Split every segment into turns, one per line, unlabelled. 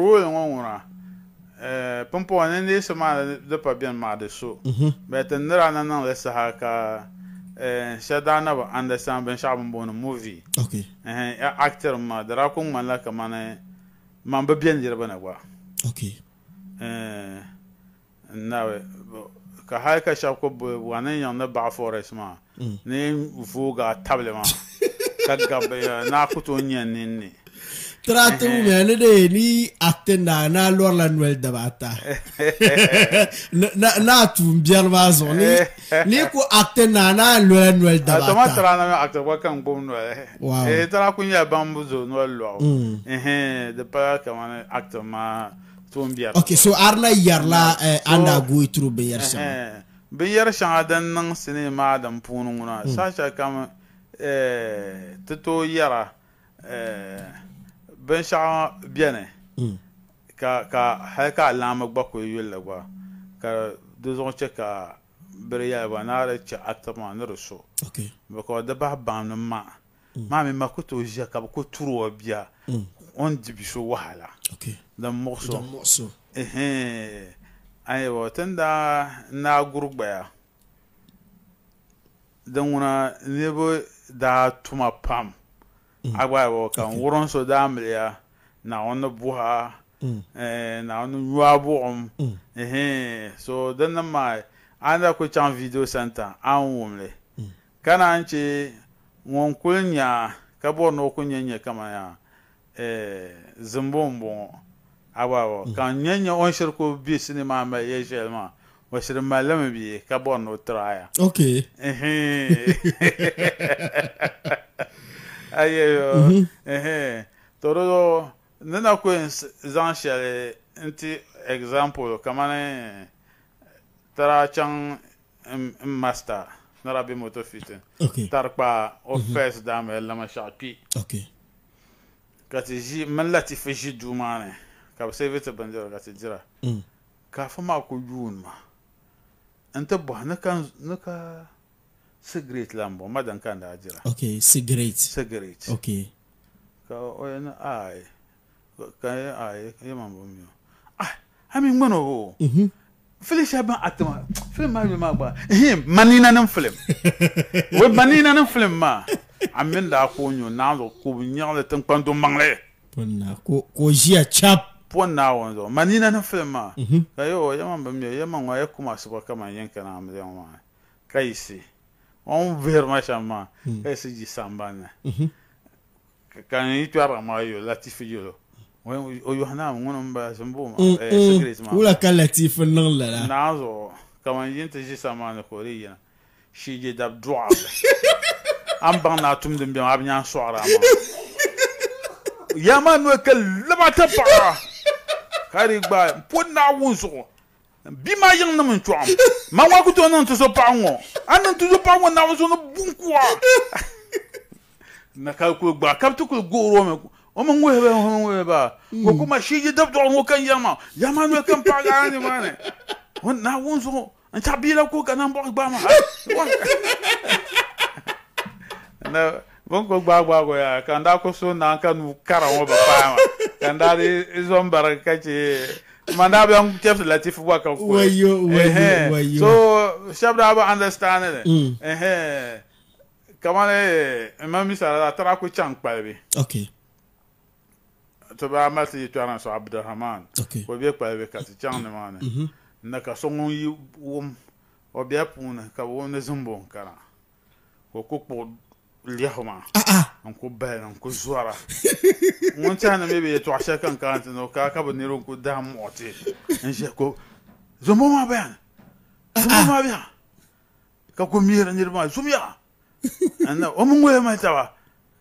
Wolo ŋo ŋuna eh, Pumpɔŋ ni neesi maa di pa biɛni maa di so mhm. bɛt n nira na niŋli saha ka eh, shɛli daa na bi andastan binshaɣu bin booni muvi aktir ma di daa ku ŋmanila kamani man bi biɛni niraba ni gba eh, ka hali ka shɛba ku boli wa ni yɛŋ ni baɣa forest maa mm. ni voogi tabili maa ka gabi naa ku tooi nyɛ ninni Tratta umane eh. ni attenda na lorla nuel dabata. na na tu biar vaso ni eh. ni ku attenda na lorla de bata. Toma trana me akta kwa kan gom no. Wow. E eh, tra kunya bambu zo no lo. Mm. Eh de pa ka kamane akta ma tu biar. Ok so arna la anda go through be yar sama. Be yar shanga dan nang sini ma dan punu nguna. Mm. Sasha kam eh tuto yara eh binshaɣu biɛni hmm. ka ka hali ka alaami gba ku yulli gba ka di zuɣu chɛ ka biri yɛliba naari chɛ ata maa ni di so because di bahi baŋnim maa hmm. maa mi ma ku tooi ʒiya ka bi ku turi o bia o hmm. ni dibi so wahala din muɣuso ayiwa tinda naa guri gbaya din ŋuna niriba daa tuma pam a'gba mm. agbawo kan wurin so damriya na wani buha mm. eh, na wani yuwa buɣum mm. so dinni ma an da ku can video center an wumli ka an ce ŋun kuli nya ka bori ni o ku nyɛ nyɛ kama ya eh, zimbu n bɔŋɔ a'gba agbawo kan nyɛ nyɛ o ni shiri ku bɛ sinima mali yɛ ʒɛli maa o shiri malimi bi ka bori ni o tiraya okay ayeyo mm-hmm. ehe toro ne na ku zaŋ shɛli n ti example kamani tara chaŋ n master na bi moto fitin tari kpa o first daa mali lama shɛɣu kpi ka ti ʒi min latifi ʒi duu maa ni ka bi seevi ti bindirigu ka ti dira Ka fa ma ku yuuni ma n ti bɔ bɔhi ni ka secret Lambo, Madan Kanda Ajira. Okay, secret secret Okay. Ka oyen ai. Ka oyen ai, yaman bomyo. Ah, ami mbono ho. Mhm. Fili shaban atma. Fili ma ma ba. Him, manina nan film. We manina nan film ma. Amin da ko nyu na zo ko nyang le tan kwando mangle. Ponna ko ko jia chap. Ponna wonzo. Manina nan film ma. Mhm. Ka yo yaman bomyo, yaman wa yakuma suba kama yenka na amzema. Kaisi. onvermachama esijisambana chama mm. eh, mm-hmm. mayo latifi yolo oyuhana ŋunum ba zumbuma wula mm, eh, mm. ka latif niŋ lala naa zuɣu kaman yin o ʒi samani ka o di yina shiije dabi dɔɣa an baŋ naa tumdim biɛma a bi nyaŋ sɔɣira ma yama nɔɛ ka laba ti baɣa ka di gba n po naa wun zuɣu bi ma yiŋ nim n chɔɣam ma waa ku tooi niŋ tu so paɣa ŋɔ annan tuzo pa wannan wasu na bunkuwa na ka ku gba kap tu ku goro me o mun we ba mun we a ko kuma shi ji dabdo on kan yama yama no kan pa ga ni mane won na won so an ta bi la ko kana bo gba ma na bon ko gba gba go ya kan da ko so na kan kara wo ba pa ma kan da izon baraka ce manda bɛ n tɛfɛ latifu bɔ ka ko wayo wayo wayo so sɛbi daa bɛ understand dɛ ɛhɛn kamara n ma misali la a taara ko can kpalibi ok to bɛ an b'a se to an sɔrɔ abudulhaman ok o bɛ kpalibi ka se can ne ma ne na ka sɔngɔ yi wɔm o bɛ puuni ka wɔm ne zumbɔ kara o ko kpɔ lɛhuma ah ah n ku bahili n ku zɔra ŋun tiɛhi ni mi bi yɛtɔɣa shɛli kan kana ti ni ka ka bi niriba n ku dahi muɣuti n ʒiya ko zombo maa bɛni zombo maa bɛni ka ku mihiri niriba maa zum yaɣa o mi ŋɔya mali taba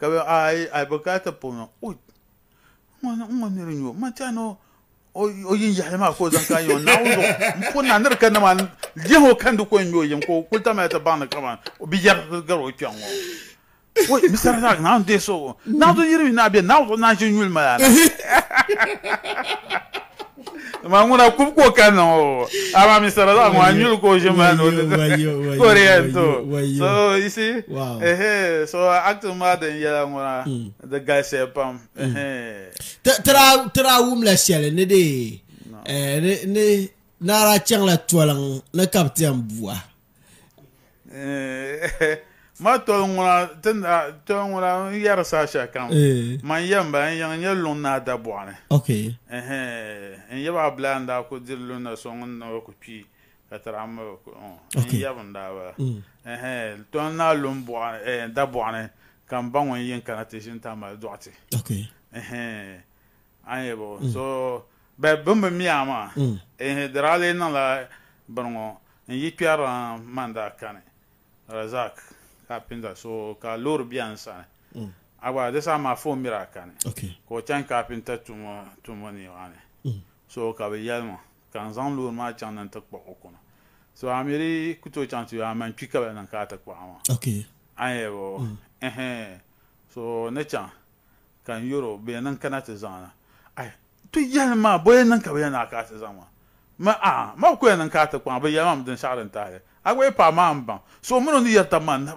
ka bi ayi ayi bi kana ti puŋ o n ŋɔ niri nyɔ ma tiɛhi ni o yin yaɣali maa ko zaŋ kana yɔ na o n pu na niri ka nama liɛhi o kandi ko n nyɔ yim ko o kuli tamala ti baŋni kama o bi yɛri gari o kpɛŋ 오이 미사라다 나는 n'a 나도 이름이 나비 나도 나신 율마야 manguna kubko kano ama misarada ngwanyul ko jemano Coréen, tout. so you wow. eh, eh so acto maden a ngona the guy pam eh tra la ciel, ne de eh ne ne nara chang la toile, eh, eh ma to ŋuna tinda to ŋuna n yɛri saasha kam eh. ma n yɛmba n yɛŋ n yɛ luŋ naa da bɔɣini ok n yɛba bila n daa ku diri luŋ na sɔŋ n na ku kpi ka tara an maba eh, ku oh, n yɛbi n daa ba mm. to n naa luŋ bɔɣini eh, da bɔɣini ka n ba ŋun yi n kana ti ʒi n tam mali dɔɣite an yɛ bo mm. so bɛ bin bi miya maa mm. diraale niŋla bini ŋɔ n yi kpɛri manda kani razak kapinza uh, so ka loori biɛni sani mm. agba de saa maa foon miri a okay. ka chan chɛni kapinta tumo tumo ni maa mm. so ka bi yɛlima kan zan zaŋ ma maa chaŋ ni ti kpuɣi o so a miri chan tu ya man a ba kpi ka bi niŋ ka okay. an bo mm. eh so ni chan kan yoro be nan kana ti zana na ai tu yɛlimaa boya nan ka bi yɛ ka ta ti zaŋ ma a ma ko yɛ ka a ti ba bi yɛlimam din shɛɣu ta tahali agwe pa paɣa maa so o mini o ni yɛri tabi maa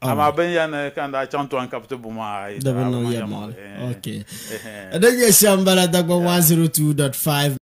amma bin yana kan da can tuwan kafta buma da bin nan yamma ok dan ya shi an bala dagba 102.5